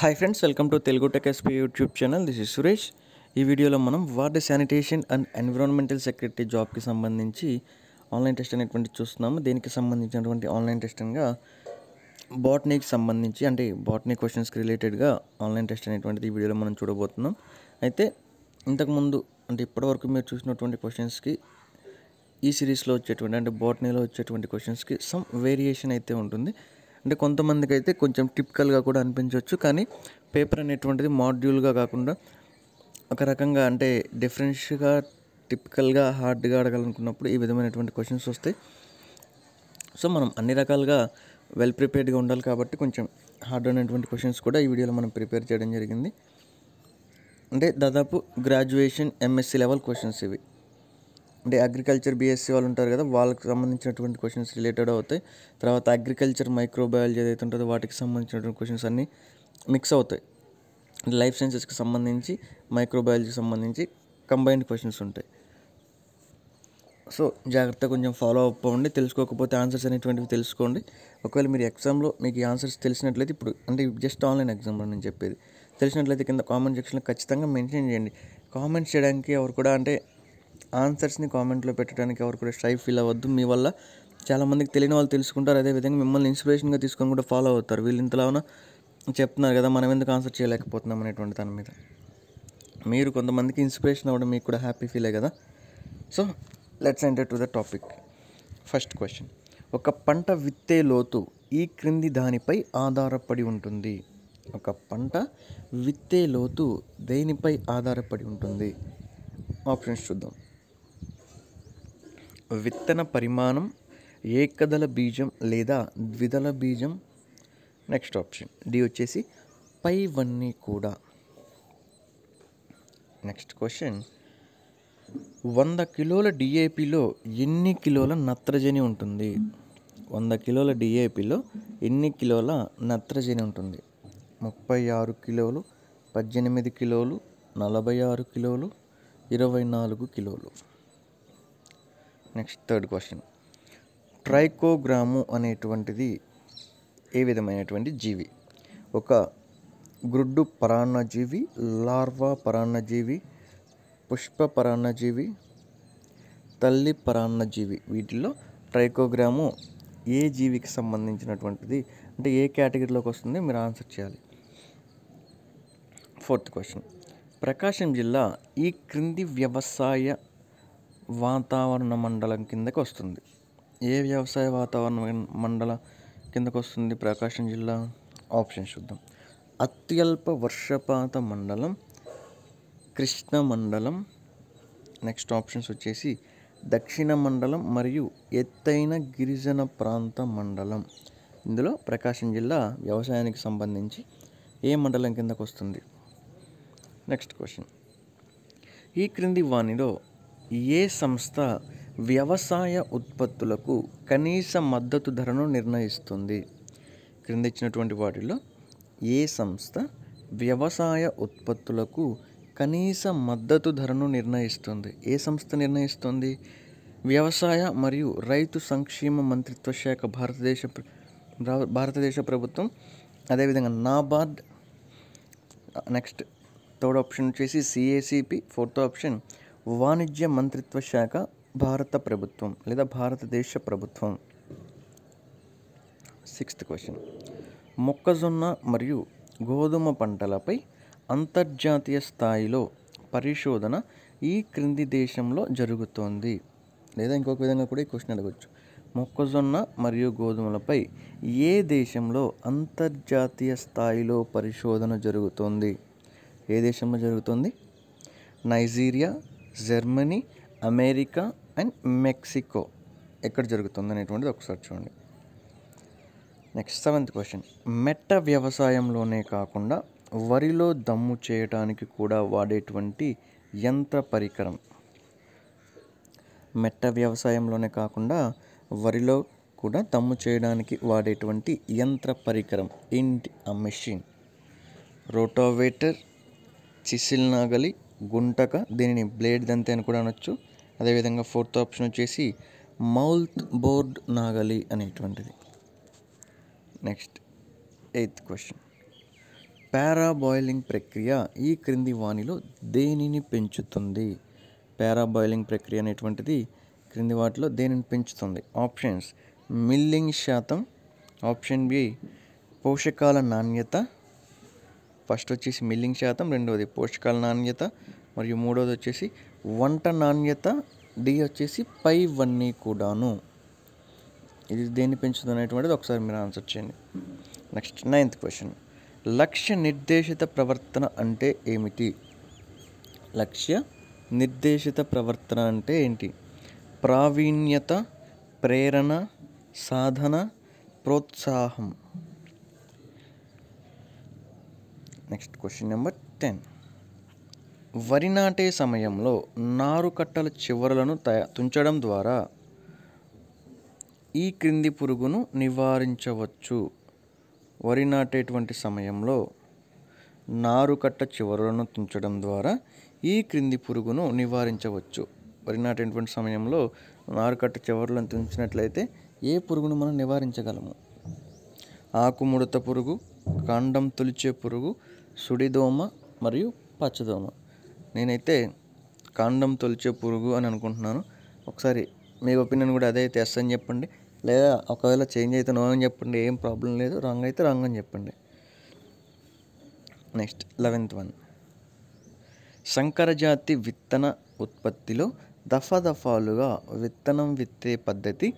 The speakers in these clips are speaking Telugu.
hi friends welcome to Telugu tech SP YouTube channel this is Suresh ఈ వీడియోలో మనం ward sanitation and environmental secretary జాబ్కి సంబంధించి ఆన్లైన్ టెస్ట్ అనేటువంటి చూస్తున్నాము దీనికి సంబంధించినటువంటి ఆన్లైన్ టెస్ట్గా బాట్నీకి సంబంధించి అంటే బాట్నీ క్వశ్చన్స్కి రిలేటెడ్గా ఆన్లైన్ టెస్ట్ అనేటువంటిది ఈ వీడియోలో మనం చూడబోతున్నాం అయితే ఇంతకుముందు అంటే ఇప్పటివరకు మీరు చూసినటువంటి క్వశ్చన్స్కి ఈ సిరీస్లో వచ్చేటువంటి అంటే బాటనీలో వచ్చేటువంటి క్వశ్చన్స్కి సమ్ వేరియేషన్ అయితే ఉంటుంది అంటే కొంతమందికి అయితే కొంచెం టిపికల్గా కూడా అనిపించవచ్చు కానీ పేపర్ అనేటువంటిది మాడ్యూల్గా కాకుండా ఒక రకంగా అంటే డిఫరెన్స్గా టిపికల్గా హార్డ్గా అడగాలనుకున్నప్పుడు ఈ విధమైనటువంటి క్వశ్చన్స్ వస్తాయి సో మనం అన్ని రకాలుగా వెల్ ప్రిపేర్డ్గా ఉండాలి కాబట్టి కొంచెం హార్డ్ అనేటువంటి క్వశ్చన్స్ కూడా ఈ వీడియోలో మనం ప్రిపేర్ చేయడం జరిగింది అంటే దాదాపు గ్రాడ్యుయేషన్ ఎంఎస్సి లెవెల్ క్వశ్చన్స్ ఇవి అంటే అగ్రికల్చర్ బీఎస్సీ వాళ్ళు ఉంటారు కదా వాళ్ళకి సంబంధించినటువంటి క్వశ్చన్స్ రిలేటెడ్ అవుతాయి తర్వాత అగ్రికల్చర్ మైక్రోబయాలజీ ఏదైతే ఉంటుందో వాటికి సంబంధించినటువంటి క్వశ్చన్స్ అన్నీ మిక్స్ అవుతాయి లైఫ్ సైన్సెస్కి సంబంధించి మైక్రోబయాలజీకి సంబంధించి కంబైన్డ్ క్వశ్చన్స్ ఉంటాయి సో జాగ్రత్త కొంచెం ఫాలో అప్ అవ్వండి తెలుసుకోకపోతే ఆన్సర్స్ అనేటువంటివి తెలుసుకోండి ఒకవేళ మీరు ఎగ్జామ్లో మీకు ఆన్సర్స్ తెలిసినట్లయితే ఇప్పుడు అంటే జస్ట్ ఆన్లైన్ ఎగ్జామ్లో నేను చెప్పేది తెలిసినట్లయితే కింద కామెంట్ సెక్షన్లో ఖచ్చితంగా మెన్షన్ చేయండి కామెంట్స్ చేయడానికి ఎవరు కూడా అంటే ఆన్సర్స్ని కామెంట్లో పెట్టడానికి ఎవరు కూడా స్ట్రైఫ్ ఫీల్ అవ్వద్దు మీ వల్ల చాలామందికి తెలియని వాళ్ళు తెలుసుకుంటారు అదేవిధంగా మిమ్మల్ని ఇన్స్పిరేషన్గా తీసుకొని కూడా ఫాలో అవుతారు వీళ్ళు ఉన్న చెప్తున్నారు కదా మనం ఎందుకు ఆన్సర్ చేయలేకపోతున్నాం అనేటువంటి దాని మీద మీరు కొంతమందికి ఇన్స్పిరేషన్ అవ్వడం మీకు కూడా హ్యాపీ ఫీలే కదా so let's enter to the topic first question ఒక పంట విత్తే లోతు ఈ క్రింది దానిపై ఆధారపడి ఉంటుంది ఒక పంట విత్తే లోతు దేనిపై ఆధారపడి ఉంటుంది ఆప్షన్స్ చూద్దాం విత్తన పరిమాణం ఏకదళ బీజం లేదా ద్విదళ బీజం నెక్స్ట్ ఆప్షన్ డి వచ్చేసి పైవన్నీ కూడా నెక్స్ట్ క్వశ్చన్ వంద కిలోల డిఏపిలో ఎన్ని కిలోల నత్రజని ఉంటుంది వంద కిలోల డిఏపిలో ఎన్ని కిలోల నత్రజని ఉంటుంది ముప్పై ఆరు కిలోలు పద్దెనిమిది కిలోలు నలభై ఆరు కిలోలు ఇరవై నాలుగు కిలోలు నెక్స్ట్ థర్డ్ క్వశ్చన్ ట్రైకోగ్రాము అనేటువంటిది ఏ విధమైనటువంటి జీవి ఒక గ్రుడ్డు పరాన్నజీవి లార్వా పరాన్నజీవి పుష్ప పరాన్నజీవి తల్లి పరాన్నజీవి వీటిల్లో ట్రైకోగ్రాము ఏ జీవికి సంబంధించినటువంటిది అంటే ఏ కేటగిరీలోకి వస్తుంది మీరు ఆన్సర్ చేయాలి ఫోర్త్ క్వశ్చన్ ప్రకాశం జిల్లా ఈ క్రింది వ్యవసాయ వాతావరణ మండలం కిందకి వస్తుంది ఏ వ్యవసాయ వాతావరణ మండల కిందకు వస్తుంది ప్రకాశం జిల్లా ఆప్షన్ చూద్దాం అత్యల్ప వర్షపాత మండలం కృష్ణ మండలం నెక్స్ట్ ఆప్షన్స్ వచ్చేసి దక్షిణ మండలం మరియు ఎత్తైన గిరిజన ప్రాంత మండలం ఇందులో ప్రకాశం జిల్లా వ్యవసాయానికి సంబంధించి ఏ మండలం కిందకు వస్తుంది నెక్స్ట్ క్వశ్చన్ ఈ క్రింది వాణిలో ఏ సంస్థ వ్యవసాయ ఉత్పత్తులకు కనీస మద్దతు ధరను నిర్ణయిస్తుంది క్రింద ఇచ్చినటువంటి వాటిలో ఏ సంస్థ వ్యవసాయ ఉత్పత్తులకు కనీస మద్దతు ధరను నిర్ణయిస్తుంది ఏ సంస్థ నిర్ణయిస్తుంది వ్యవసాయ మరియు రైతు సంక్షేమ మంత్రిత్వ శాఖ భారతదేశ భారతదేశ ప్రభుత్వం అదేవిధంగా నాబార్డ్ నెక్స్ట్ థర్డ్ ఆప్షన్ వచ్చేసి సిఏసిపి ఫోర్త్ ఆప్షన్ వాణిజ్య మంత్రిత్వ శాఖ భారత ప్రభుత్వం లేదా భారతదేశ ప్రభుత్వం సిక్స్త్ క్వశ్చన్ మొక్కజొన్న మరియు గోధుమ పంటలపై అంతర్జాతీయ స్థాయిలో పరిశోధన ఈ క్రింది దేశంలో జరుగుతోంది లేదా ఇంకొక విధంగా కూడా ఈ క్వశ్చన్ అడగచ్చు మొక్కజొన్న మరియు గోధుమలపై ఏ దేశంలో అంతర్జాతీయ స్థాయిలో పరిశోధన జరుగుతోంది ఏ దేశంలో జరుగుతుంది Nigeria Germany America and Mexico ఎక్కడ జరుగుతుంది అనేటువంటిది ఒకసారి చూడండి నెక్స్ట్ సెవెంత్ క్వశ్చన్ మెట్ట వ్యవసాయంలోనే కాకుండా వరిలో దమ్ము చేయటానికి కూడా వాడేటువంటి యంత్ర పరికరం మెట్ట వ్యవసాయంలోనే కాకుండా వరిలో కూడా దమ్ము చేయడానికి వాడేటువంటి యంత్ర పరికరం ఇంటి ఆ మెషిన్ రోటోవేటర్ చిసిల్ నాగలి గుంటక దీనిని బ్లేడ్ దంతే అని కూడా అనొచ్చు అదేవిధంగా ఫోర్త్ ఆప్షన్ వచ్చేసి మౌల్త్ బోర్డ్ నాగలి అనేటువంటిది నెక్స్ట్ ఎయిత్ క్వశ్చన్ పారాబాయిలింగ్ ప్రక్రియ ఈ క్రింది వాణిలో దేనిని పెంచుతుంది పారాబాయిలింగ్ ప్రక్రియ అనేటువంటిది క్రింది వాటిలో దేనిని పెంచుతుంది ఆప్షన్స్ మిల్లింగ్ శాతం ఆప్షన్ బి పోషకాల నాణ్యత ఫస్ట్ వచ్చేసి మిల్లింగ్ శాతం రెండవది పోషకాల నాణ్యత మరియు మూడోది వచ్చేసి వంట నాణ్యత డి వచ్చేసి పై వన్నీ కూడాను ఇది దేన్ని పెంచుతుంది అనేటువంటిది ఒకసారి మీరు ఆన్సర్ చేయండి నెక్స్ట్ నైన్త్ క్వశ్చన్ లక్ష్య నిర్దేశిత ప్రవర్తన అంటే ఏమిటి లక్ష్య నిర్దేశిత ప్రవర్తన అంటే ఏంటి ప్రావీణ్యత ప్రేరణ సాధన ప్రోత్సాహం నెక్స్ట్ క్వశ్చన్ నెంబర్ టెన్ వరి నాటే సమయంలో నారు కట్టల చివరలను తుంచడం ద్వారా ఈ క్రింది పురుగును నివారించవచ్చు వరి నాటేటువంటి సమయంలో నారు కట్ట చివరలను తుంచడం ద్వారా ఈ క్రింది పురుగును నివారించవచ్చు వరి నాటేటువంటి సమయంలో నారు కట్ట చివరలను తుంచినట్లయితే ఏ పురుగును మనం నివారించగలము ఆకుముడత పురుగు కాండం తొలిచే పురుగు సుడిదోమ మరియు పచ్చదోమ నేనైతే కాండం తొలిచే పురుగు అని అనుకుంటున్నాను ఒకసారి మీ ఒపీనియన్ కూడా అదే అయితే ఎస్ అని చెప్పండి లేదా ఒకవేళ చేంజ్ అయితే నో అని చెప్పండి ఏం ప్రాబ్లం లేదు రాంగ్ అయితే రాంగ్ అని చెప్పండి నెక్స్ట్ లెవెన్త్ వన్ సంకరజాతి విత్తన ఉత్పత్తిలో దఫాదఫాలుగా విత్తనం విత్తే పద్ధతి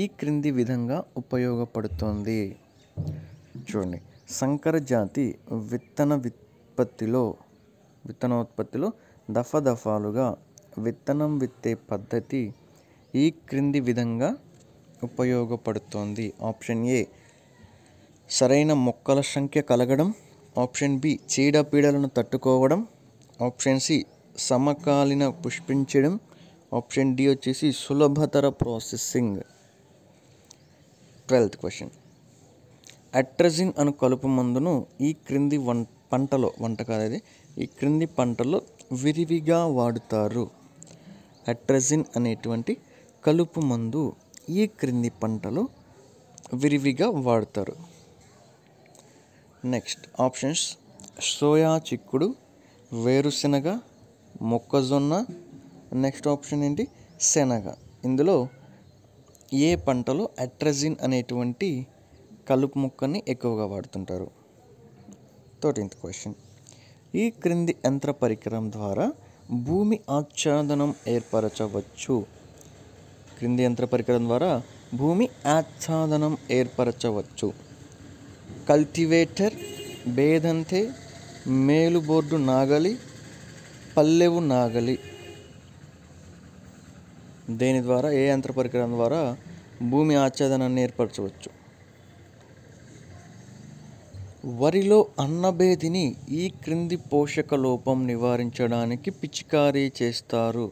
ఈ క్రింది విధంగా ఉపయోగపడుతుంది చూడండి సంకరజాతి విత్తన విత్పత్తిలో విత్తనోత్పత్తిలో దఫాదఫాలుగా విత్తనం విత్తే పద్ధతి ఈ క్రింది విధంగా ఉపయోగపడుతోంది ఆప్షన్ ఏ సరైన మొక్కల సంఖ్య కలగడం ఆప్షన్ బి చీడపీడలను తట్టుకోవడం ఆప్షన్ సి సమకాలీన పుష్పించడం ఆప్షన్ డి వచ్చేసి సులభతర ప్రాసెసింగ్ ట్వెల్త్ క్వశ్చన్ అట్రజిన్ అను కలుపు మందును ఈ క్రింది వం పంటలో వంట కాదు ఈ క్రింది పంటలో విరివిగా వాడుతారు అట్రజిన్ అనేటువంటి కలుపు మందు ఈ క్రింది పంటలో విరివిగా వాడతారు నెక్స్ట్ ఆప్షన్స్ సోయా చిక్కుడు వేరుశెనగ మొక్కజొన్న నెక్స్ట్ ఆప్షన్ ఏంటి శనగ ఇందులో ఏ పంటలో అట్రజిన్ అనేటువంటి కలుపు మొక్కని ఎక్కువగా వాడుతుంటారు థర్టీన్త్ క్వశ్చన్ ఈ క్రింది యంత్ర పరికరం ద్వారా భూమి ఆచ్ఛాదనం ఏర్పరచవచ్చు క్రింది యంత్ర పరికరం ద్వారా భూమి ఆచ్ఛాదనం ఏర్పరచవచ్చు కల్టివేటర్ బేదంతే మేలుబోర్డు నాగలి పల్లెవు నాగలి దేని ద్వారా ఏ యంత్ర పరికరం ద్వారా భూమి ఆచ్ఛాదనాన్ని ఏర్పరచవచ్చు వరిలో అన్నభేదిని ఈ క్రింది పోషక లోపం నివారించడానికి పిచికారీ చేస్తారు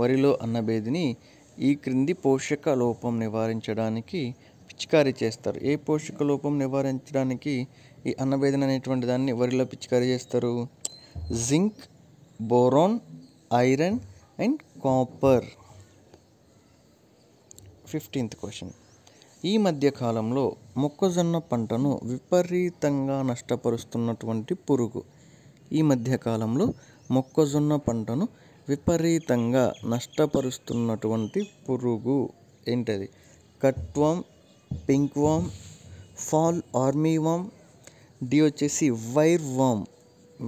వరిలో అన్నభేదిని ఈ క్రింది పోషక లోపం నివారించడానికి పిచికారీ చేస్తారు ఏ పోషక లోపం నివారించడానికి ఈ అన్నభేదన అనేటువంటి దాన్ని వరిలో పిచికారీ చేస్తారు zinc boron iron and copper fifteenth question ఈ మధ్య కాలంలో మొక్కజొన్న పంటను విపరీతంగా నష్టపరుస్తున్నటువంటి పురుగు ఈ మధ్య కాలంలో మొక్కజొన్న పంటను విపరీతంగా నష్టపరుస్తున్నటువంటి పురుగు ఏంటది cutworm pinkworm fall armyworm D వచ్చేసి వైర్ వామ్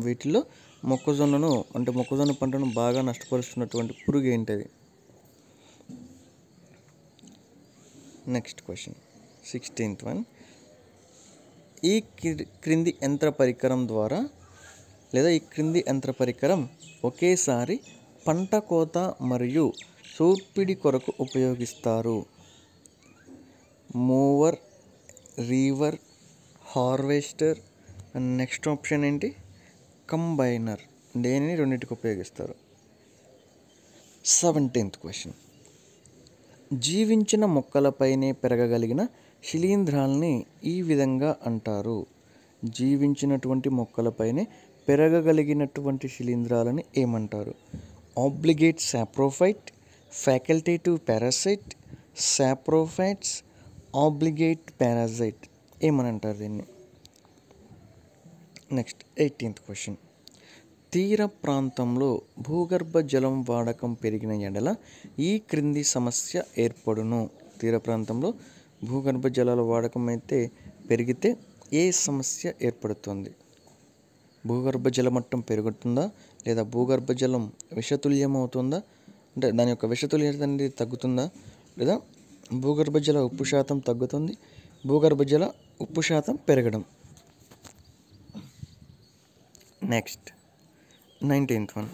వీటిలో మొక్కజొన్నను అంటే మొక్కజొన్న పంటను బాగా నష్టపరుస్తున్నటువంటి పురుగు ఏంటది నెక్స్ట్ క్వశ్చన్ సిక్స్టీన్త్ వన్ ఈ క్రింది యంత్ర పరికరం ద్వారా లేదా ఈ క్రింది యంత్ర పరికరం ఒకేసారి పంట కోత మరియు సూర్పిడి కొరకు ఉపయోగిస్తారు మూవర్ రీవర్ హార్వెస్టర్ అండ్ నెక్స్ట్ ఆప్షన్ ఏంటి కంబైనర్ దేనిని రెండింటికి ఉపయోగిస్తారు సెవెంటీన్త్ క్వశ్చన్ జీవించిన మొక్కలపైనే పెరగగలిగిన శిలీంధ్రాలని ఈ విధంగా అంటారు జీవించినటువంటి మొక్కలపైనే పెరగగలిగినటువంటి శిలీంధ్రాలని ఏమంటారు obligate saprophyte facultative parasite saprophytes obligate parasite ఏమని అంటారు దీన్ని నెక్స్ట్ ఎయిటీన్త్ క్వశ్చన్ తీర ప్రాంతంలో భూగర్భ జలం వాడకం పెరిగిన ఎడల ఈ క్రింది సమస్య ఏర్పడును తీర ప్రాంతంలో భూగర్భ జలాల వాడకం అయితే పెరిగితే ఏ సమస్య ఏర్పడుతుంది భూగర్భ జల మట్టం పెరుగుతుందా లేదా భూగర్భ జలం విషతుల్యం అవుతుందా అంటే దాని యొక్క విషతుల్యత అనేది తగ్గుతుందా లేదా భూగర్భ జల ఉప్పు శాతం తగ్గుతుంది భూగర్భ జల ఉప్పు శాతం పెరగడం నెక్స్ట్ నైన్టీన్త్ వన్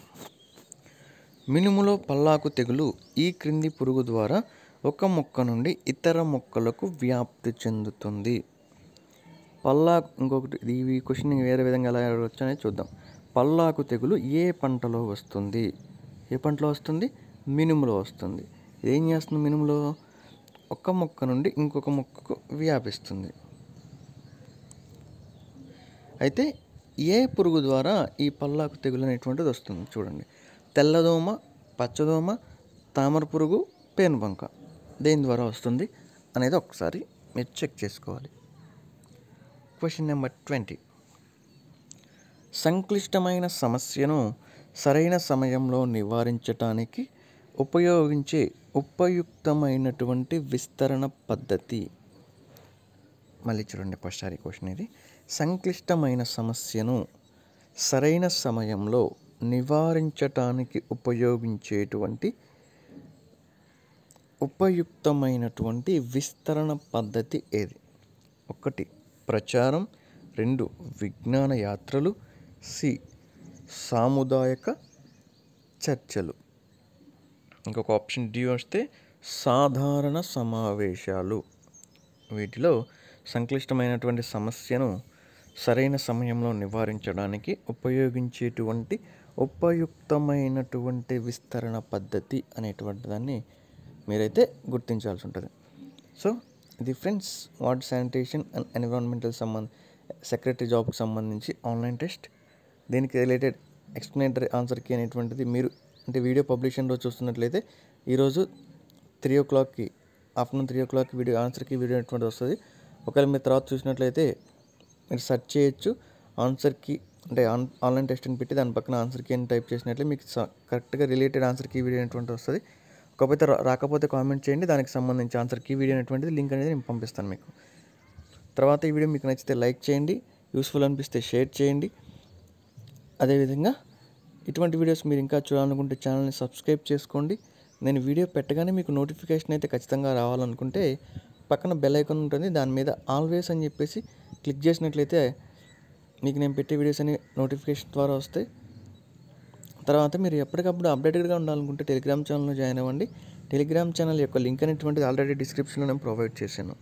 మినుములో పల్లాకు తెగులు ఈ క్రింది పురుగు ద్వారా ఒక మొక్క నుండి ఇతర మొక్కలకు వ్యాప్తి చెందుతుంది పల్లాకు ఇంకొకటి ఇది క్వశ్చన్ వేరే విధంగా ఎలా అడగవచ్చు అనేది చూద్దాం పల్లాకు తెగులు ఏ పంటలో వస్తుంది ఏ పంటలో వస్తుంది మినుములో వస్తుంది ఏం చేస్తుంది మినుములో ఒక మొక్క నుండి ఇంకొక మొక్కకు వ్యాపిస్తుంది అయితే ఏ పురుగు ద్వారా ఈ పల్లాకు తెగులు అనేటువంటిది వస్తుంది చూడండి తెల్లదోమ పచ్చదోమ తామర పురుగు పేనుబంక దేని ద్వారా వస్తుంది అనేది ఒకసారి మీరు చెక్ చేసుకోవాలి క్వశ్చన్ నెంబర్ ట్వంటీ సంక్లిష్టమైన సమస్యను సరైన సమయంలో నివారించటానికి ఉపయోగించే ఉపయుక్తమైనటువంటి విస్తరణ పద్ధతి మళ్ళీ చూడండి ఫస్ట్ క్వశ్చన్ ఇది సంక్లిష్టమైన సమస్యను సరైన సమయంలో నివారించటానికి ఉపయోగించేటువంటి ఉపయుక్తమైనటువంటి విస్తరణ పద్ధతి ఏది ఒకటి ప్రచారం రెండు విజ్ఞాన యాత్రలు సి సాముదాయక చర్చలు ఇంకొక ఆప్షన్ డి వస్తే సాధారణ సమావేశాలు వీటిలో సంక్లిష్టమైనటువంటి సమస్యను సరైన సమయంలో నివారించడానికి ఉపయోగించేటువంటి ఉపయుక్తమైనటువంటి విస్తరణ పద్ధతి అనేటువంటి దాన్ని మీరైతే గుర్తించాల్సి ఉంటుంది సో ఇది friends water sanitation and environmental సంబంధ సెక్రటరీ జాబ్కి సంబంధించి ఆన్లైన్ టెస్ట్ దీనికి రిలేటెడ్ ఎక్స్ప్లెనేటరీ ఆన్సర్కి అనేటువంటిది మీరు అంటే వీడియో పబ్లిషన్ రోజు చూస్తున్నట్లయితే ఈరోజు త్రీ ఓ క్లాక్కి ఆఫ్టర్నూన్ త్రీ ఓ క్లాక్కి వీడియో ఆన్సర్కి వీడియో అనేటువంటిది వస్తుంది ఒకవేళ మీరు తర్వాత చూసినట్లయితే మీరు సెర్చ్ చేయొచ్చు ఆన్సర్కి అంటే ఆన్ ఆన్లైన్ టెస్ట్ అని పెట్టి దాని పక్కన ఆన్సర్కి అని టైప్ చేసినట్లే మీకు కరెక్ట్గా రిలేటెడ్ ఆన్సర్కి వీడియో అనేటువంటి వస్తుంది ఒకపోతే రాకపోతే కామెంట్ చేయండి దానికి సంబంధించి ఆన్సర్కి వీడియో అనేటువంటిది లింక్ అనేది నేను పంపిస్తాను మీకు తర్వాత ఈ వీడియో మీకు నచ్చితే లైక్ చేయండి యూస్ఫుల్ అనిపిస్తే షేర్ చేయండి అదేవిధంగా ఇటువంటి వీడియోస్ మీరు ఇంకా చూడాలనుకుంటే ఛానల్ని సబ్స్క్రైబ్ చేసుకోండి నేను వీడియో పెట్టగానే మీకు నోటిఫికేషన్ అయితే ఖచ్చితంగా రావాలనుకుంటే పక్కన బెల్ ఐకాన్ ఉంటుంది దాని మీద ఆల్వేస్ అని చెప్పేసి క్లిక్ చేసినట్లయితే మీకు నేను పెట్టే వీడియోస్ అన్ని నోటిఫికేషన్ ద్వారా వస్తాయి తర్వాత మీరు ఎప్పటికప్పుడు అప్డేటెడ్గా ఉండాలనుకుంటే టెలిగ్రామ్ ఛానల్లో జాయిన్ అవ్వండి టెలిగ్రామ్ ఛానల్ యొక్క లింక్ అనేటువంటిది ఆల్రెడీ డిస్క్రిప్షన్లో నేను ప్రొవైడ్ చేశాను